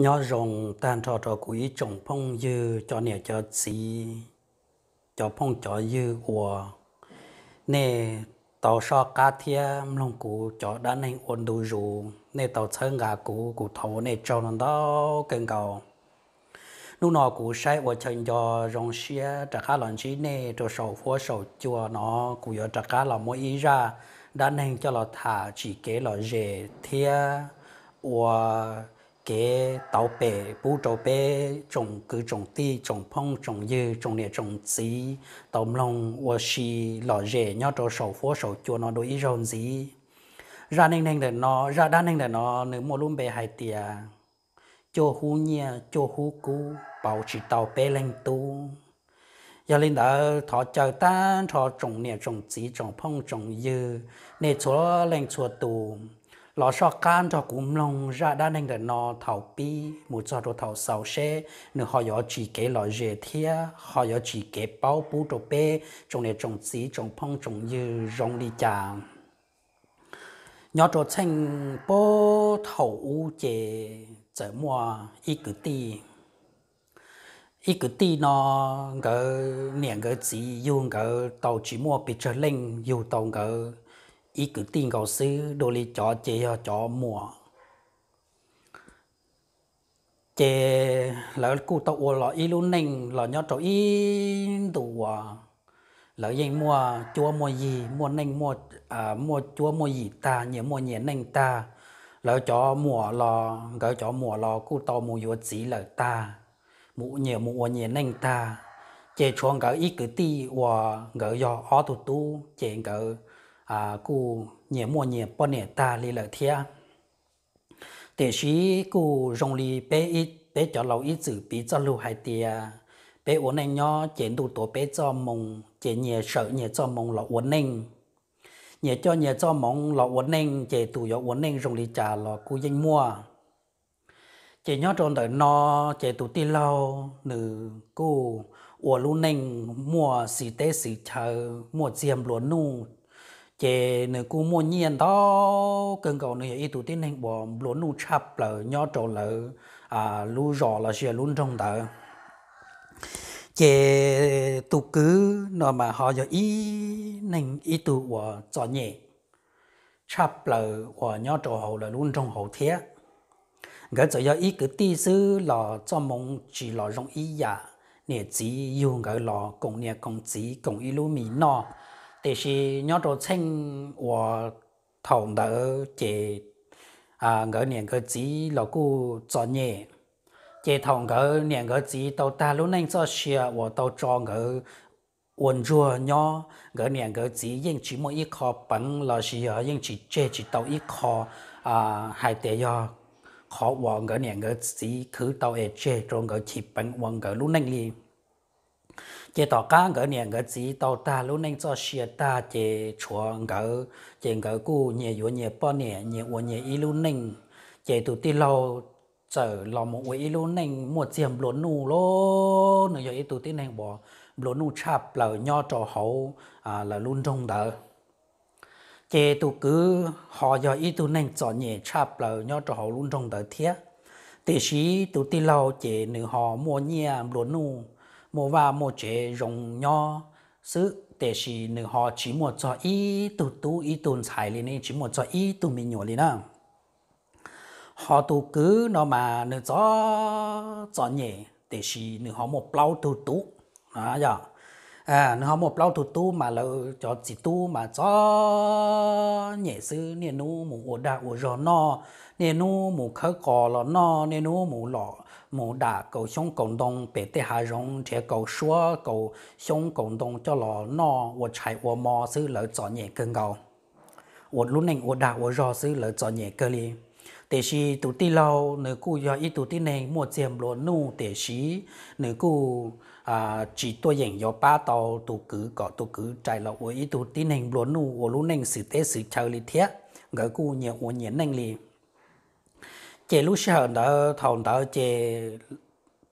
nhỏ rồng tan trò trò của ý phong dư cho nè cho xí cho phong cho dư của nè tàu so cá thiêm lòng cụ cho đã nên ổn đủ rủ nè tàu chơi gà cụ cụ thầu nè cho nó đó cần cầu lúc nào cụ sai ở chân cho rong xe trả cá lần chỉ nè cho sầu phố sầu chùa nó cụ giờ trả cá là mỗi ý ra đã nên cho là thả chỉ kế là dễ thiê của cái tàu bè bu tàu bè trồng cứ trồng ti trồng phong trồng dư trồng địa trồng xí tàu lòng và xì lò rẻ nhau trâu sầu phố sầu chua nó đối ý rồng gì ra nên nên để nó ra đa nên để nó nếu mua luôn bè hai tia cho hú nhia cho hú cú bảo chỉ tàu bè lên tu giờ lên đó thọ chờ tan thọ trồng địa trồng xí trồng phong trồng dư nên chỗ lên chỗ tù lò xo can cho cũng lòng ra đã nên để nó thảo bi một cho đồ thảo sầu xe nếu họ có chỉ kế lò dễ thia họ có chỉ kế bao bù đồ bê trong này trong xí trong phong trong như rong đi chàng nhỏ trò thành bố thảo u chế chở mua ít cử ti ít cử ti nó cái niệm cái chỉ dùng cái tàu chỉ mua bị trở lên dùng tàu cái ý cứ tin cầu sư đô lý cho chế cho cho mua chế là cụ tàu ua lọ ý luôn nành là nhớ cho ý đủ là yên mua chúa mua gì mua nành mua à mua chúa mua gì ta nhớ mua nhẹ nành ta là cho mua lọ cái cho mua lọ cụ tàu mua vô chỉ là ta mua nhớ mua nhẹ nành ta chế chuông cái ý cứ ti ua cái do ở tu tu chế cái à cụ nhẹ mua nhẹ bao nhẹ ta lì lợi thia để sĩ cụ rong lì bé ít bé cho lâu ít chữ bí cho lưu hai tia bé uốn anh nhó chén đủ tổ bé cho mông chén nhẹ sợ nhẹ cho mông là uốn anh nhẹ cho nhẹ cho mông là uốn anh chè tụ yếu uốn anh rong li trà là cụ danh mua chè nhó tròn đời no chè tụ ti lâu nữ cụ uốn lu nênh mua xì té xì chờ mua diêm lúa nung chế nửa cú mua nhiên đó cần cầu nửa ít tụ tin hành bỏ luôn nu chập là nho trổ à, là à lu rõ là sẽ luôn trong tờ chế tụ cứ nó mà họ giờ ý nên ý tụ của cho nhẹ chập là của nho trổ hậu là luôn trong hậu thế cái giờ giờ ý cứ tí sư là cho mong chỉ là rong ý giả dạ. nè chỉ dùng cái là công nè công chỉ công ý lu mi nó no thì là nhớ cho chinh và thòng đó chỉ à ngỡ niệm cái chỉ là cô cho nhẹ chỉ thòng ngỡ niệm cái chỉ tàu ta lúc nãy cho xe và tàu cho ngỡ ổn chua nhớ ngỡ niệm cái chỉ yên chỉ một ít khó bằng là gì ở yên chỉ chế chỉ đầu ít khó à hai tệ do khó và ngỡ niệm cái chỉ thứ tàu ấy chơi trong ngỡ chỉ bằng và ngỡ lúc nãy liền chế tỏ cá ngỡ nè ngỡ chỉ tàu ta lúc nên cho xe ta chế chua ngỡ chế ngỡ cũ nhẹ yếu nhẹ bao nhẹ nhẹ uo nhẹ ý lúc nên chế tụ ti lâu chờ lo một uo ý lúc nên một chiếm lốn nụ lô nữa giờ ý tụ ti nên bỏ lốn nụ chạp là nho trò hậu à là luôn trong đỡ chế tụ cứ họ giờ ý tụ nên cho nhẹ chạp là nho trò hậu luôn trong đỡ thiết thì sĩ tụ ti lâu chế nữ họ mua nhẹ lốn nụ một và một chế rồng nho sự để chỉ nữ họ chỉ một cho ý tu tu ý tuần xài lên nên chỉ một cho ý tu mình nhỏ lên họ tu cứ nó mà nữ cho cho nhẹ để chỉ nữ họ một bao tu tu à, giờ à nữ họ một bao tu tu mà là cho chỉ tu mà cho nhẹ sư nên nu một ổ đa ổ nó no nè nu mù khơ cò lọ no nè nu mù lọ mù đà cầu sống cộng đồng bể tê hà rong trẻ cầu xua cầu sống cộng đồng cho lọ no wo chạy wo mò sư lỡ trọ nhẹ cơn gầu wo lúc nành wo đà wo rò sư lỡ trọ nhẹ cơ li tế sĩ tụ ti lâu nữ cụ do ít tụ ti này mua chèm lúa nu tế sĩ nữ cụ à chỉ tôi dành do ba tàu tụ cứ có tụ cứ trải lọ ít tụ ti này lúa nu wo lúc nành sự tế sự chơi lì thiết gỡ cụ nhiều wo nhẹ nành li chế lúc xưa đã thầu đã chế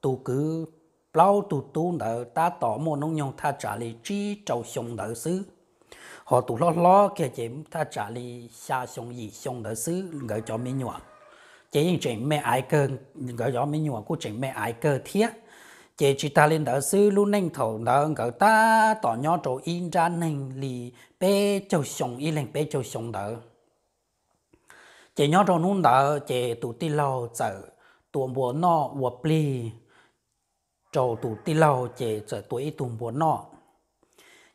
tu cứ lao tu tu đã ta tỏ mô nông nhung ta trả lời chi trâu xong đã sư, họ tụ lo lo kia chế ta trả lời xa xong gì xong đã sư, gỡ cho mấy nhọn chế những chuyện mẹ ai cơ gỡ cho mấy nhọn của chuyện mẹ ai cơ thiết chế chỉ ta lên đã xứ lúc nâng thầu đã gỡ ta tỏ nhỏ trâu in ra nâng lì bê trâu xong y lên bê trâu xong đã chị nhớ trong nung đó chị tụ ti lâu chở tụ bùa nọ bùa pli trầu tụ ti lâu chị chở tuổi ít tụ bùa nọ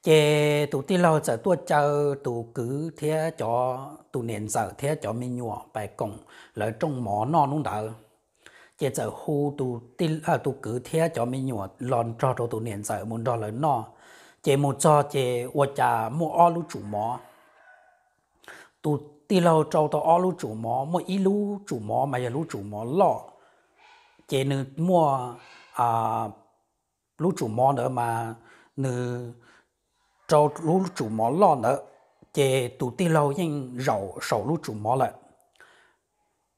chị tụ ti lâu chở tuổi chở tụ cứ thế cho tụ nền chở thế cho mình nhọ bài cổng lợi trong mỏ nọ nung đó chị chở hú tụ ti à tụ cứ thế cho mình nhọ lon cho cho tụ nền chở muốn cho lợi nọ chị muốn cho chị hoặc cha mua ô lú chủ mỏ tụ ตีเราเจ้าตัวอ้อลูจู่หมอมัวอีลูจู่หมอมาอย่าลูจู่หมอหล่อเจนึกมัวอ่าลูจู่หมอเนอะมาเนื้อเจ้าลูจู่หมอหล่อเนอะเจตุตีเรายังเหล่าเสาลูจู่หมอละ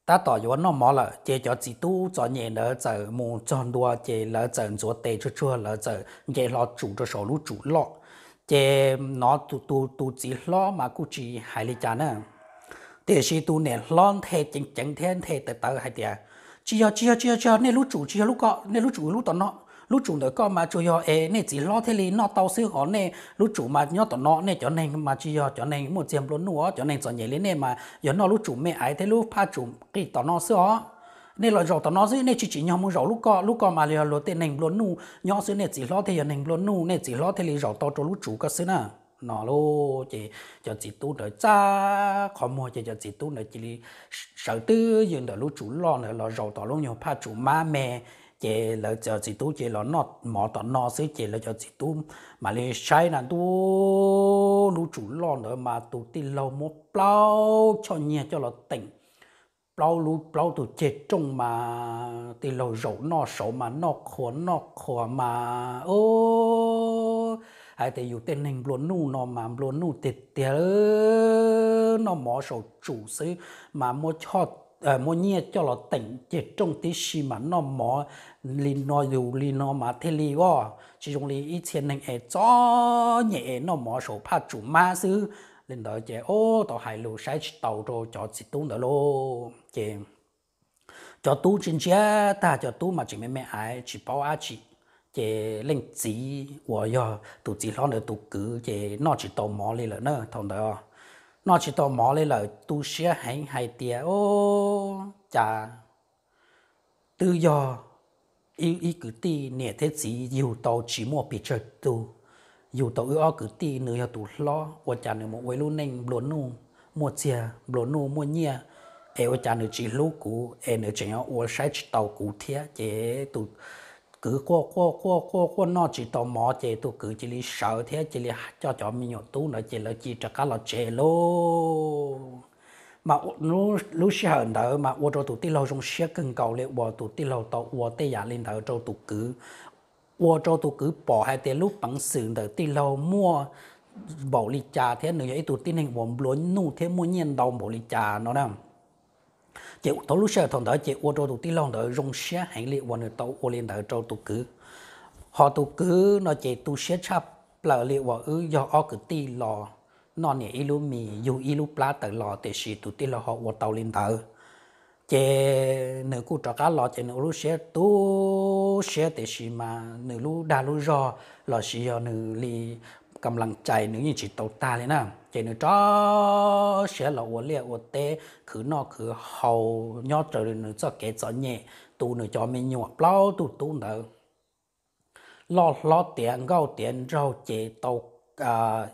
ตาต่อยวนน้องหมอละเจจะจีตู้จอเย็นเนอะเจอมูจอนดัวเจเลอะเจอจัวเตชั่วชั่วเลอะเจอเยรอจู่จะเสาลูจู่หล่อเจเนาะตูตูตูจีหล่อมากูจีหายเลยจ้าเนอะ thế thì tu nè lon thề, chỉnh chỉnh thế thế từ từ hay tiệt chỉ cho chỉ cho chỉ cho nên lũ chủ chỉ cho lũ có nên lũ chủ lũ tao nó lũ chủ đó có mà chủ cho ế nên chỉ lo thề lý nó tao sư họ nè lũ chủ mà nhớ tao nó nè cho nên mà chỉ cho cho nên một chiếm luôn nữa cho nên cho nhảy lên nè mà giờ nó lũ chủ mẹ ai thế lũ pa chủ cái tao nó sư họ nên là rồi tao nó dưới nên chỉ chỉ nhau muốn rồi lúc co lúc co mà liền lối tên nành luôn nu nhau dưới nên chỉ lo thế giờ nành luôn nu nên chỉ lo thế lý rồi tao cho lúc chủ có xứ nào นอโลเจจะจิตตุเดจ้าขอมัวเจจะจิตตุเดจิลิสตื้ยืนเดลูจุลอเดลเราต่อลงอยผ้าจุมาแม่เจเราจะจิตตุเจเรานอดหมอต่อนอซื้อเจเราจะจิตตุมาเลใช้นั่นตูลูจุลอเนมาตุติเรามดเปล่าชอนเนี่ยจะเราติงเปล่าลูเปล่าตุเจจงมา ติเราเรานอเสามานอกขวนนอกขวามา โอ้ ai thì dù tên hình luôn nu nó mà luôn nu tiệt tiệt nó mỏ sổ chủ sứ mà mua cho à, mua nhẹ cho nó tỉnh chết trong tí xì mà nó mỏ lì nó dù lì nó mà thế lì ó chỉ trong lì ít tiền hình ấy cho nhẹ nó mỏ sổ pa chủ ma sư lên đó chị ô tàu hải lù sai tàu rồi cho chị tung đó lô chị cho tu chính chia ta cho tu mà chỉ mẹ mẹ ai chỉ bao ai chỉ chế linh chỉ của giờ tổ chỉ lo nữa tổ cứ chế nó chỉ tò mỏ lên là nó thằng đó nó chỉ tò mỏ lên là tụ sẽ hẹn hai tia ô chà tự do ý ý cứ ti nè thế chỉ yêu tổ chỉ mua bị chơi tổ yêu tổ ưa cứ ti nữa tổ lo và chà nữa một quay luôn nên luôn nu mua chia luôn nu mua nhia em ở chà nữa chỉ lúc cũ em nữa chỉ ở ở sai tàu cũ thế chế tụ cứ qua qua qua qua qua nó chỉ tò mò chị tu cứ chỉ lý sợ thế chỉ lý cho cho mình nhậu tú nữa chỉ là chỉ cho cá là chế lô mà lúc lúc xí hận đó mà ô chỗ tụt tì lâu trong xe cần cầu liệu ô tụt tì lâu tàu ô tê giả lên thở cho tụt cứ ô tô tụt cứ bỏ hai tiền lúc bằng sự thở tì lâu mua bảo lịch trà thế nữa ấy tụt tin hình vòng lún nu thế mua nhiên đầu bảo lịch trà nó nè chị tổ lúc xưa thằng đó chị ô tô tụ tí lòng đó rong xe hành liệu quan tổ ô lên đó cho tụ cứ họ tụ cứ nó chị tụ xe chắp là liệu và ư do ở cứ tí lò nó nè ilu mì dù ilu plá tờ lò thì chị tụ tí lò họ ô tàu lên đó chị nữ cụ trọ cá lò chị nữ lúc xe tụ xe thì chị mà nữ lúc đa lúc do là chị do nữ li cầm lăng chạy nữ như chị tàu ta lên nào chỉ nó cho sẽ là ủa liệt ủa tê cứ nó cứ hầu nhau trở nó cho kế cho nhẹ tu nữa cho mình nhọ bao tu tu nữa lo lo tiền gạo tiền rau chế tàu à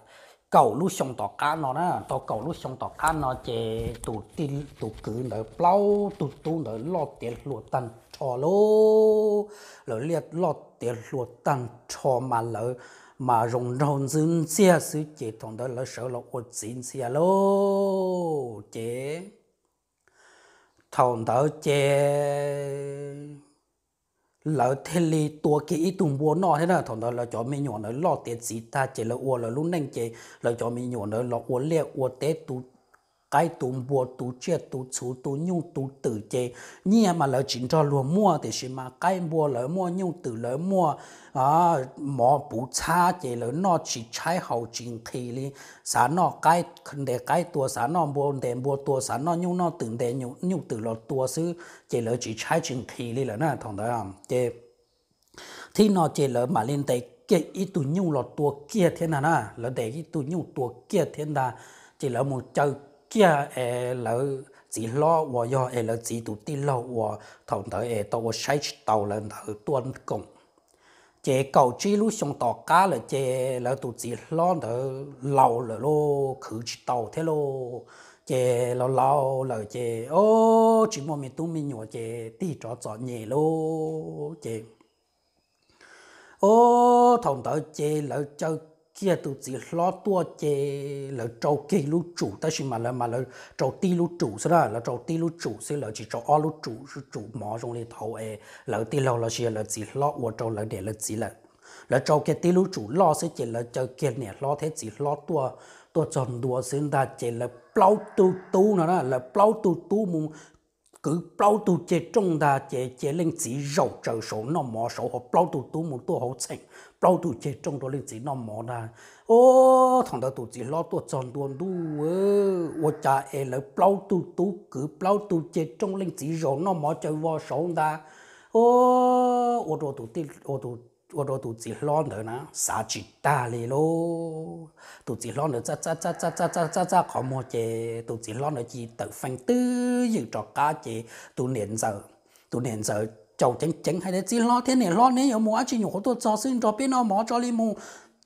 cầu lúc xong tàu cá nó nè tàu cầu lúc xong tàu cá nó chế tu tin tu cứ nữa bao tu tu nữa lo tiền luộc tần cho lô rồi liệt lo tiền luộc tần cho mà lỡ mà rồng rồng dân xe sự chế thằng đó là sợ là ột xin xe lô chế thằng đó chế lỡ thế li tua cái ý tùng búa nọ thế nào thằng đó là cho mình nhỏ nó lo tiền gì ta chế là uo là lúc nãy chế là cho mình nhỏ nó lo uo lẹ uo té tu cái tụ bùa tụ chia tụ chú tụ nhung tụ tự chế nhia mà lỡ chính cho luôn mua thì xí mà cái bùa lỡ mua nhung tự lỡ mua à mà bù cha chế lỡ nó chỉ trái hậu chính thì li xã nó cái để cái tua xã nó bùa để bùa tua xã nó nhung nó tự để nhung nhung tự lỡ tua xứ chế lỡ chỉ trái chính thì li là nè thằng đó à chế thì nó chế lỡ mà lên tay kia ít tụ nhung lọt tua kia thế nào nè lỡ để ít tụ nhung tua kia thế nào chỉ lỡ một chơi kia e lỡ chỉ lo và do e lỡ chỉ tụ tin lo và thằng tới e tàu sai tàu lên thằng tuân cùng chế cầu chi lúc xong tỏ cá là chế lỡ tụ chỉ lo thợ lâu là lo khử tàu thế lo chế lâu lâu là chế ô chỉ một mình tung mình nhỏ chế đi cho cho nhẹ lo chế ô thằng tới chế lỡ chơi chia tụ chỉ lo tua chế là trâu kỳ lũ chủ ta xin mà là mà là trâu ti lũ chủ xí đó là trâu ti lũ chủ xí là chỉ trâu o lũ chủ sư chủ mỏ trong này thầu ấy là ti lâu là xí là chỉ lo của trâu là để là chỉ là là trâu cái ti lũ chủ lo xí chỉ là trâu kia nè lo thế chỉ lo tua tua tròn tua xin ta chỉ là bao tu tu nữa đó là bao tu tu mùng cứ bao tu chế trong ta chế chế lên chỉ rầu trời số nó mò số họ bao tu tu mùng tu hậu thành đâu tụ chế trong đó lên chỉ nó mỏ ra, ô thằng đó tụ chỉ lo tụ tròn tuần đu ơ ô cha e lỡ bao tụ tụ cứ bao tụ chế trong lên chỉ rồi nó mỏ chơi vào sổ ta ô ô đồ tụ ti ô tụ ô đồ tụ chỉ lo nữa na xả chỉ ta lì lô tụ chỉ lo nữa cha cha cha cha cha cha cha cha khó mò chế tụ chỉ lo nữa chỉ tự phanh tư như trò cá chế tụ nền giờ tụ nền giờ chầu chánh chánh hay đấy chỉ lo thế này lo này ở mua chỉ nhổ tôi cho xin cho biết nó mỏ cho li mù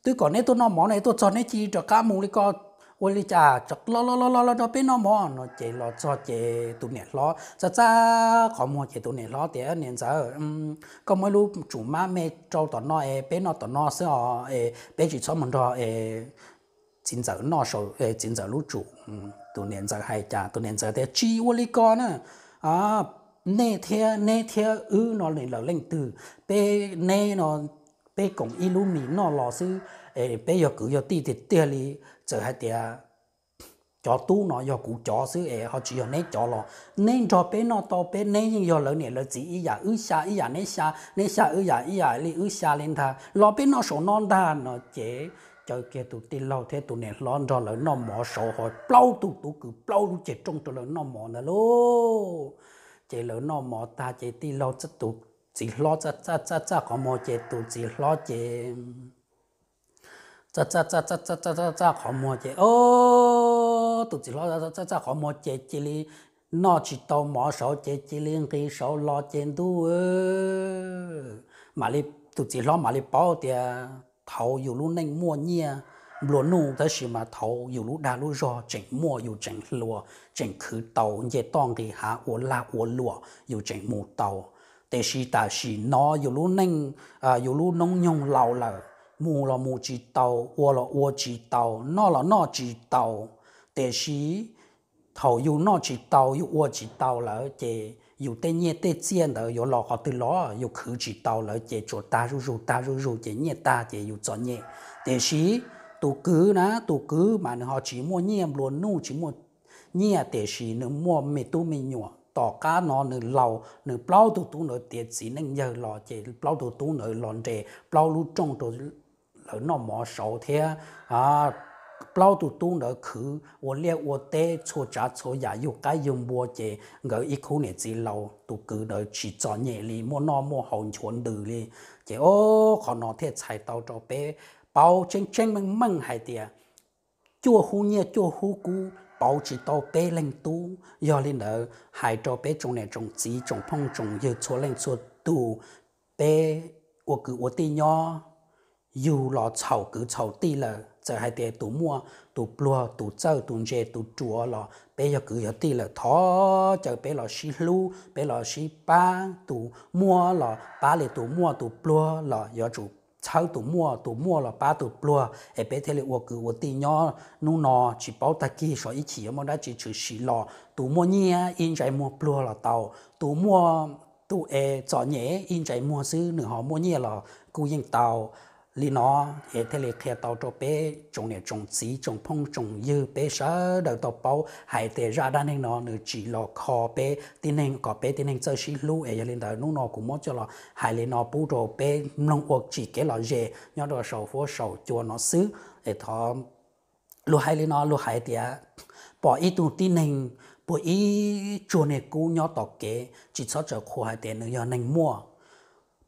tôi còn này tôi nó mỏ này tôi cho này chỉ cho cá mù li co ôi li cha cho lo lo lo lo lo cho biết nó mỏ nó chỉ lo cho chỉ tụi này lo cha cha khó mua chỉ tụi này lo thì nên giờ có mấy lúc chủ má mẹ cho tụi nó ấy bé nó tụi nó sẽ họ ấy bé chỉ cho mình cho ấy chính giờ nó sầu ấy chính giờ lúc chủ tụi này giờ hay cha tụi này giờ thế chỉ ôi li co nữa à nè thea nè thea ư nó lên là lên từ pe nè nó pe cũng illumi nó lò sư ê pe giờ cứ giờ đi thì tia li trở hai tia cho tu nó giờ cũng cho sư ê họ chỉ giờ nè chó lò nên cho pe nó to pe nè nhưng giờ lớn nè là chỉ ý giả ư xa ý giả nè xa nè xa ư giả ý giả li ư xa lên ta, lò pe nó số non ta nó chế cho kia tụ tin lâu thế tụ nè lon cho lỡ nó mỏ số hỏi plau tụ tụ cứ plau chết trong tụ lỡ nó mỏ nè lô chỉ lỡ nó mò ta chỉ ti lo chất tụ chỉ lo chất chất chất chất có mò chỉ tụ chỉ lo chỉ chất chất chất chất chất chất chất có mò chỉ ô tụ chỉ lo chất chất chất có mò chỉ chỉ li nó chỉ tàu mò số chỉ chỉ liên cái số lo trên tu mà li tụ chỉ lo mà li bao tiền thầu dù luôn nên mua nhia lúa nung thế chỉ mà thầu dù lúa đa lúa rò chỉnh mua dù chỉnh lúa chỉnh khử tàu như tông thì hạ uốn la uốn lúa dù chỉnh mù tàu thế chỉ ta chỉ nó dù lúa nâng à dù lúa nông nhung lâu là mù là mù chỉ tàu uo là uo chỉ tàu nó là nó chỉ tàu thế chỉ thầu dù nó chỉ tàu dù uo chỉ tàu là chỉ dù tê nhẹ tê chiên đó dù lò họ từ lò dù khử chỉ tàu là chỉ chỗ ta rú rú ta rú rú chỉ nhẹ ta chỉ dù cho nhẹ để chỉ tổ cứ na tổ cứ mà họ chỉ mua nhẹ luôn nu chỉ mua nhẹ để xí nữa mua mì tu mì nhỏ tỏ cá nó nữa lâu nữa bao tu tu nữa tiền gì nên giờ lò chỉ bao tu tu nữa lòn trẻ bao lúc trong tổ lỡ mỏ sầu thế à bao tu tu nữa khứ ô liệt ô tê chỗ trả chỗ nhà cái dùng bùa chế ngỡ ít khu này chỉ lâu tu cứ nữa chỉ cho nhẹ li mua nó mua hồng chuẩn từ li chế ô còn nó thế chạy tàu cho bé bảo chân chân măng măng hải tiệt chua hú nhia chua hú cú bảo chỉ tao bé lên tu do lên đỡ hải cho bé trong này trong chỉ trong phong trong giờ chỗ lên chỗ tu bé ô cứ ô tê nho dù lọ chảo cứ chảo tê là giờ hải tiệt tụ mua tụ plua tụ chơi tụ dê tụ chúa lọ bé giờ cứ giờ tê là thó chờ bé lọ xí lu bé lọ xí ba tụ mua lọ ba lệ tụ mua tụ plua lọ giờ chủ cháu tụ mua tụ mua là ba tụ plua ở bên thế là ua cứ ua tì nhỏ nu nò chỉ bảo ta kia so ít chỉ mà đã chỉ chữ xì lò tụ mua nhia in trái mua plua là tàu tụ mua tụ e chọn nhẹ in trái mua xứ nửa họ mua nhia là cứ yên tàu lý nó hệ thế lệ kia tàu cho bé trong này trong chỉ trong phong trong như bé sợ đầu tàu bao hay thế ra đan hình nó nữa chỉ lo khó bé tin hình có bé tin hình chơi xí lú ấy lên đời lúc nó cũng mất cho là hải lên nó bù cho bé nông cuộc chỉ cái là dễ nhớ đồ sầu phố sầu chùa nó xứ để thọ lu hay lên nó lu hay thì bỏ ý tu tin hình bỏ ít chùa này cũ nhớ tọt kế chỉ cho chờ khu hải thế nữa nhớ nành mua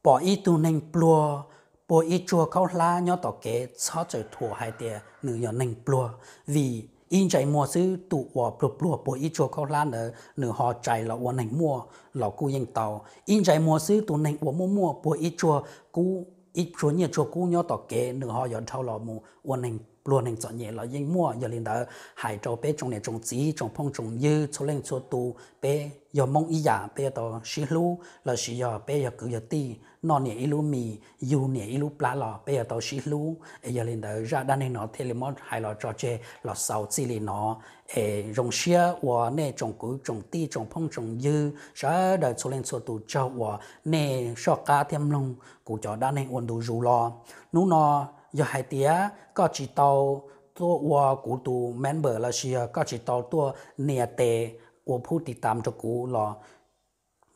bỏ ý tu nành plua bộ y chùa câu la nhớ tỏ kế cho trời thua hai tiền nữ nhỏ nành plua vì in chạy mua sư tụ ở plua plua bộ y chùa câu la nữa nữ họ chạy là ở nành mua là cú yên tàu in chạy mua sư tụ nành ở mua mua bộ y chùa cú y chùa nhà chùa cú nhớ tỏ kế nữ họ giờ thâu lò mù ở nành luôn nên chọn nhẹ là yên mua giờ lên đó hải châu bé trong này trong chỉ trong phong trong như cho lên cho tu bé giờ mong ý giả bé đó xí lu là xí giờ bé giờ cứ giờ ti nó nhẹ ilu mì dù nhẹ lu plá lò bé giờ đó xí lu giờ linh đó ra đan này nó thêm một hai lò cho chơi lò sau chỉ lên nó ê rong xia và nè trong cứ trong ti trong phong trong như sẽ đợi số lên số tu cho và nè so cá thêm long cụ cho đan này ổn đủ rù lo, nú nó giờ hai tía có chỉ tàu tôi qua cụ tụ member là gì có chỉ tàu tôi nè tệ của phụ tị tạm cho cụ là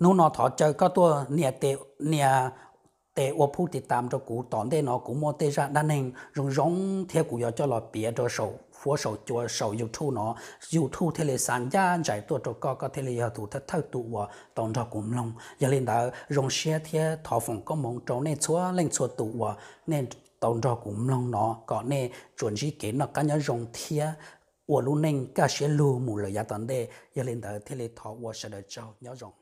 nô nó thọ chơi có tôi nè tệ nè tệ của phụ tị tạm cho cụ tòn thế nó cũng mua tê ra đan hình rong rong theo cụ cho là bịa cho sầu phố sầu chùa sầu dù thu nó dù thu thế là sản gia giải tôi cho có có thế là thủ thất thất tụ và tọn cho cũng long giờ lên đó rong xe thế thọ phòng có mong trâu nên chúa lên chúa tụ và nên tổng trò cũng lòng nó có nè chuẩn chỉ kiến nó cá nhân rồng thia ủa lúc nên cả sẽ lưu mù lời giá tận đề giờ lên tới thế lệ thọ ủa sẽ đợi cho nhớ rồng